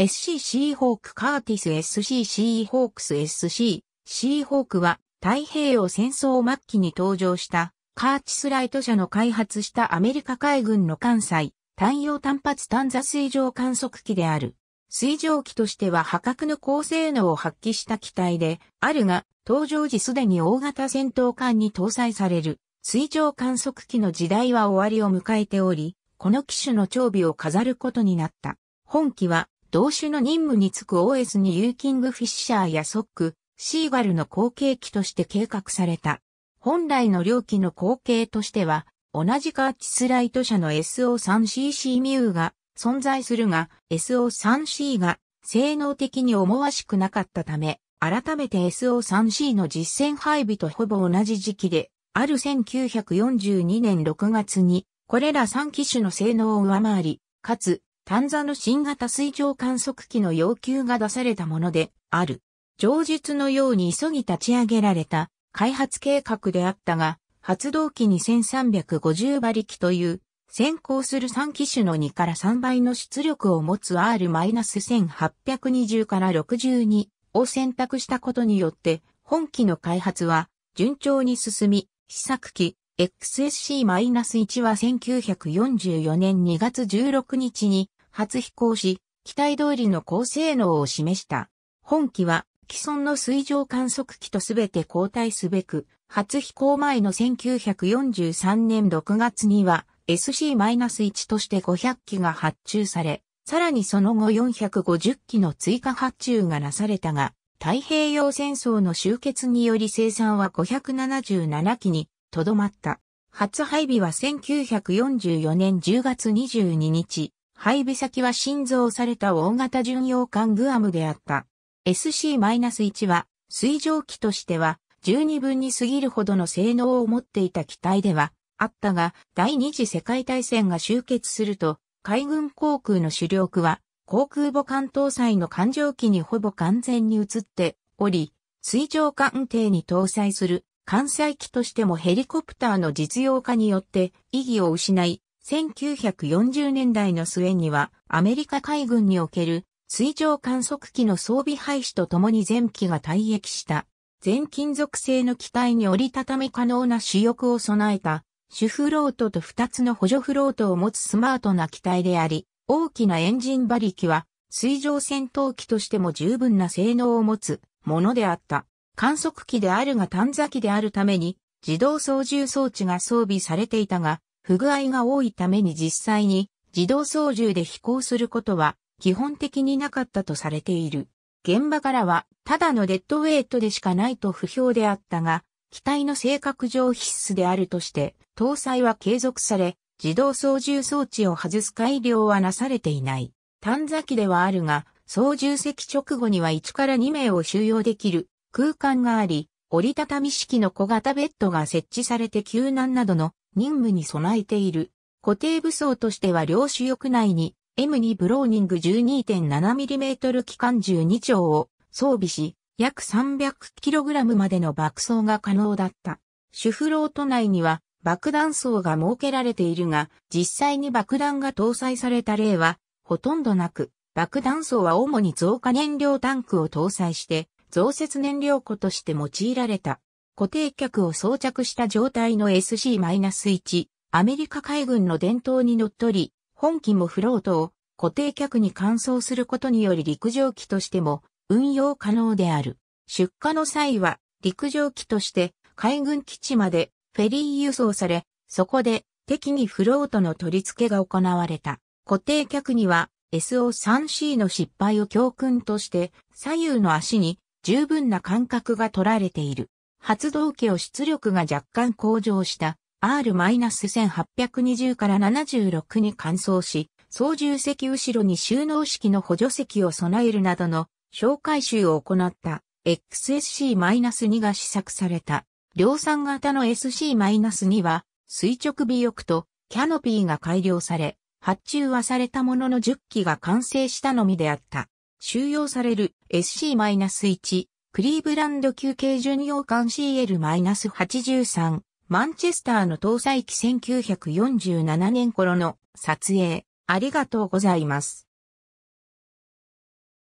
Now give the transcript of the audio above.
SC シーホークカーティス SC シーホークス SC シーホークは太平洋戦争末期に登場したカーチスライト社の開発したアメリカ海軍の艦載単陽単発単座水上観測機である。水上機としては破格の高性能を発揮した機体であるが、登場時すでに大型戦闘艦に搭載される水上観測機の時代は終わりを迎えており、この機種の長尾を飾ることになった。本機は同種の任務に就く OS にユーキングフィッシャーやソック、シーガルの後継機として計画された。本来の両機の後継としては、同じカーチスライト社の SO3CC ミューが存在するが、SO3C が性能的に思わしくなかったため、改めて SO3C の実戦配備とほぼ同じ時期で、ある1942年6月に、これら3機種の性能を上回り、かつ、ンザの新型水上観測機の要求が出されたものである。上述のように急ぎ立ち上げられた開発計画であったが、発動機に1350馬力という先行する3機種の2から3倍の出力を持つ R-1820 から62を選択したことによって、本機の開発は順調に進み、試作機 XSC-1 は1944年2月16日に初飛行し、機体通りの高性能を示した。本機は既存の水上観測機とすべて交代すべく、初飛行前の1943年6月には SC-1 として500機が発注され、さらにその後450機の追加発注がなされたが、太平洋戦争の終結により生産は577機にとどまった。初配備は1944年10月22日、配備先は新造された大型巡洋艦グアムであった。SC-1 は、水蒸気としては、十二分に過ぎるほどの性能を持っていた機体では、あったが、第二次世界大戦が終結すると、海軍航空の主力は、航空母艦搭載の艦上機にほぼ完全に移っており、水上艦艇に搭載する艦載機としてもヘリコプターの実用化によって意義を失い、1940年代の末にはアメリカ海軍における水上観測機の装備廃止とともに前機が退役した全金属製の機体に折りたたみ可能な主翼を備えた主フロートと2つの補助フロートを持つスマートな機体であり、大きなエンジン馬力は水上戦闘機としても十分な性能を持つものであった。観測機であるが探査機であるために自動操縦装置が装備されていたが、不具合が多いために実際に自動操縦で飛行することは基本的になかったとされている。現場からはただのデッドウェイトでしかないと不評であったが、機体の性格上必須であるとして、搭載は継続され、自動操縦装置を外す改良はなされていない。短崎機ではあるが、操縦席直後には1から2名を収容できる空間があり、折りたたみ式の小型ベッドが設置されて救難などの任務に備えている。固定武装としては両主翼内に M2 ブローニング 12.7mm 機関銃2丁を装備し、約 300kg までの爆走が可能だった。主フロート内には爆弾層が設けられているが、実際に爆弾が搭載された例はほとんどなく、爆弾層は主に増加燃料タンクを搭載して、増設燃料庫として用いられた。固定脚を装着した状態の SC-1、アメリカ海軍の伝統にのっとり、本機もフロートを固定脚に換装することにより陸上機としても運用可能である。出荷の際は陸上機として海軍基地までフェリー輸送され、そこで適宜フロートの取り付けが行われた。固定客には SO3C の失敗を教訓として左右の足に十分な間隔が取られている。発動機を出力が若干向上した R-1820 から76に換装し、操縦席後ろに収納式の補助席を備えるなどの小介集を行った XSC-2 が試作された。量産型の SC-2 は垂直尾翼とキャノピーが改良され、発注はされたものの10機が完成したのみであった。収容される SC-1 クリーブランド級軽巡洋艦 CL-83、マンチェスターの搭載機1947年頃の撮影、ありがとうございます。